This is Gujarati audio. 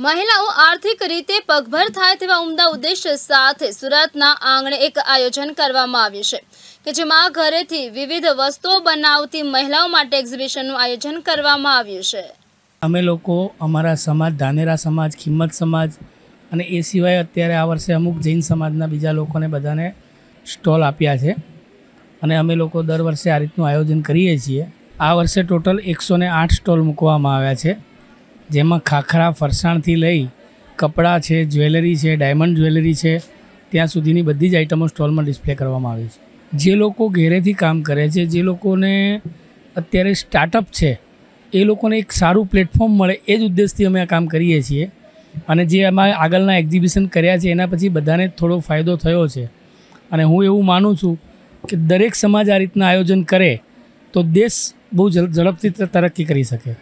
મહિલાઓ આર્થિક રીતે પગભર થાય તેવા ઉમદા ઉદ્દેશ્ય સાથે સુરતના આંગણે એક આયોજન કરવામાં આવ્યું છે કે જેમાં ઘરેથી વિવિધ વસ્તુઓ બનાવતી મહિલાઓ માટે એક્ઝિબિશનનું આયોજન કરવામાં આવ્યું છે અમે લોકો અમારા સમાજ ધાનેરા સમાજ કિંમત સમાજ અને એ સિવાય અત્યારે આ વર્ષે અમુક જૈન સમાજના બીજા લોકોને બધાને સ્ટોલ આપ્યા છે અને અમે લોકો દર વર્ષે આ રીતનું આયોજન કરીએ છીએ આ વર્ષે ટોટલ એકસો આઠ સ્ટોલ મૂકવામાં આવ્યા છે જેમાં ખાખરા ફરસાણથી લઈ કપડાં છે જ્વેલરી છે ડાયમંડ જ્વેલરી છે ત્યાં સુધીની બધી જ આઇટમો સ્ટોલમાં ડિસ્પ્લે કરવામાં આવી છે જે લોકો ઘેરેથી કામ કરે છે જે લોકોને અત્યારે સ્ટાર્ટઅપ છે એ લોકોને એક સારું પ્લેટફોર્મ મળે એ જ ઉદ્દેશથી અમે આ કામ કરીએ છીએ અને જે અમારે આગળના એક્ઝિબિશન કર્યા છે એના પછી બધાને થોડો ફાયદો થયો છે અને હું એવું માનું છું કે દરેક સમાજ આ રીતના આયોજન કરે તો દેશ બહુ ઝડપથી તરક્કી કરી શકે